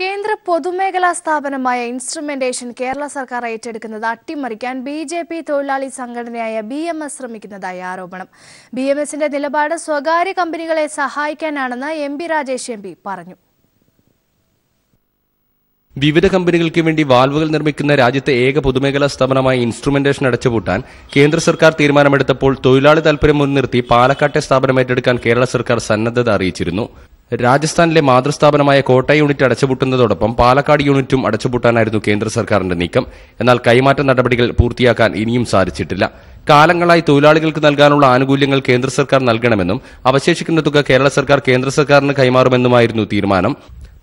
കേന്ദ്ര പൊതുമേഖലാ സ്ഥാപനമായ ഇൻസ്ട്രുമെന്റേഷൻ കേരള സർക്കാർ ഏറ്റെടുക്കുന്നത് അട്ടിമറിക്കാൻ ബി ജെ പി തൊഴിലാളി സംഘടനയായ ബി എം എസ് ശ്രമിക്കുന്നതായി ആരോപണം ബി എം എസിന്റെ നിലപാട് സ്വകാര്യ കമ്പനികളെ സഹായിക്കാനാണെന്ന് M P Rajesh M P പറഞ്ഞു വിവിധ കമ്പനികൾക്ക് വേണ്ടി വാൽവുകൾ നിർമ്മിക്കുന്ന രാജ്യത്തെ ഏക പൊതുമേഖലാ സ്ഥാപനമായ ഇൻസ്ട്രുമെന്റേഷൻ അടച്ചുപൂട്ടാൻ കേന്ദ്ര സർക്കാർ തീരുമാനമെടുത്തപ്പോൾ തൊഴിലാളി താൽപര്യം മുൻനിർത്തി പാലക്കാട്ടെ സ്ഥാപനം ഏറ്റെടുക്കാൻ കേരള സർക്കാർ സന്നദ്ധത അറിയിച്ചിരുന്നു രാജസ്ഥാനിലെ മാതൃസ്ഥാപനമായ കോട്ട യൂണിറ്റ് അടച്ചുപൂട്ടുന്നതോടൊപ്പം പാലക്കാട് യൂണിറ്റും അടച്ചുപൂട്ടാനായിരുന്നു കേന്ദ്ര സർക്കാരിന്റെ നീക്കം എന്നാൽ കൈമാറ്റ നടപടികൾ പൂർത്തിയാക്കാൻ ഇനിയും സാധിച്ചിട്ടില്ല കാലങ്ങളായി തൊഴിലാളികൾക്ക് നൽകാനുള്ള ആനുകൂല്യങ്ങൾ കേന്ദ്ര സർക്കാർ നൽകണമെന്നും അവശേഷിക്കുന്ന തുക കേരള സർക്കാർ കേന്ദ്ര സർക്കാരിന് കൈമാറുമെന്നുമായിരുന്നു തീരുമാനം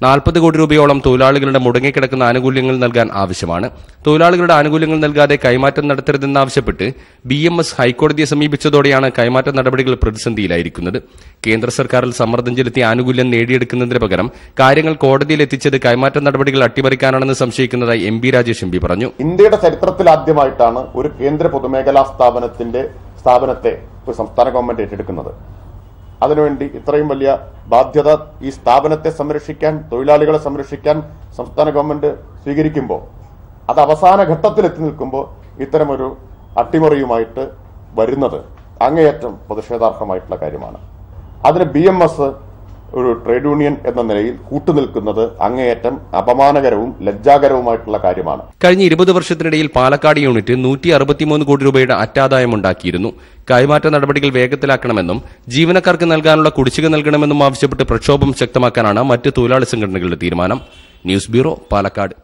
നാൽപ്പത് കോടി രൂപയോളം തൊഴിലാളികളുടെ മുടങ്ങിക്കിടക്കുന്ന ആനുകൂല്യങ്ങൾ നൽകാൻ ആവശ്യമാണ് തൊഴിലാളികളുടെ ആനുകൂല്യങ്ങൾ നൽകാതെ കൈമാറ്റം നടത്തരുതെന്നാവശ്യപ്പെട്ട് ബി എം എസ് ഹൈക്കോടതിയെ സമീപിച്ചതോടെയാണ് കൈമാറ്റ നടപടികൾ പ്രതിസന്ധിയിലായിരിക്കുന്നത് കേന്ദ്ര സർക്കാരിൽ സമ്മർദ്ദം ചെലുത്തി ആനുകൂല്യം നേടിയെടുക്കുന്നതിന് പകരം കാര്യങ്ങൾ കോടതിയിൽ എത്തിച്ചത് കൈമാറ്റ നടപടികൾ അട്ടിമറിക്കാനാണെന്ന് സംശയിക്കുന്നതായി M B Rajesh M P പറഞ്ഞു ഇന്ത്യയുടെ ചരിത്രത്തിൽ ആദ്യമായിട്ടാണ് ഒരു കേന്ദ്ര പൊതുമേഖലാ സ്ഥാപനത്തിന്റെ സ്ഥാപനത്തെ ഒരു സംസ്ഥാന ഗവൺമെന്റ് ഏറ്റെടുക്കുന്നത് അതിനുവേണ്ടി ഇത്രയും വലിയ ബാധ്യത ഈ സ്ഥാപനത്തെ സംരക്ഷിക്കാൻ തൊഴിലാളികളെ സംരക്ഷിക്കാൻ സംസ്ഥാന ഗവൺമെന്റ് സ്വീകരിക്കുമ്പോൾ അത് അവസാന ഘട്ടത്തിൽ എത്തി നിൽക്കുമ്പോൾ ഇത്തരമൊരു അട്ടിമറിയുമായിട്ട് വരുന്നത് അങ്ങേയറ്റം പ്രതിഷേധാർഹമായിട്ടുള്ള കാര്യമാണ് അതിന് ബി എം എസ് ഒരു ട്രേഡ് യൂണിയൻ എന്ന നിലയിൽ കൂട്ടുനിൽക്കുന്നത് അങ്ങേയറ്റം അപമാനകരവും ലജ്ജാകരവുമായിട്ടുള്ള കാര്യമാണ് കഴിഞ്ഞ ഇരുപത് വർഷത്തിനിടയിൽ പാലക്കാട് യൂണിറ്റ് നൂറ്റി അറുപത്തിമൂന്ന് കോടി രൂപയുടെ അറ്റാദായം ഉണ്ടാക്കിയിരുന്നു കൈമാറ്റ നടപടികൾ വേഗത്തിലാക്കണമെന്നും ജീവനക്കാർക്ക് നൽകാനുള്ള കുടിശ്ശിക നൽകണമെന്നും ആവശ്യപ്പെട്ട് പ്രക്ഷോഭം ശക്തമാക്കാനാണ് മറ്റ് തൊഴിലാളി സംഘടനകളുടെ തീരുമാനം ന്യൂസ് ബ്യൂറോ പാലക്കാട്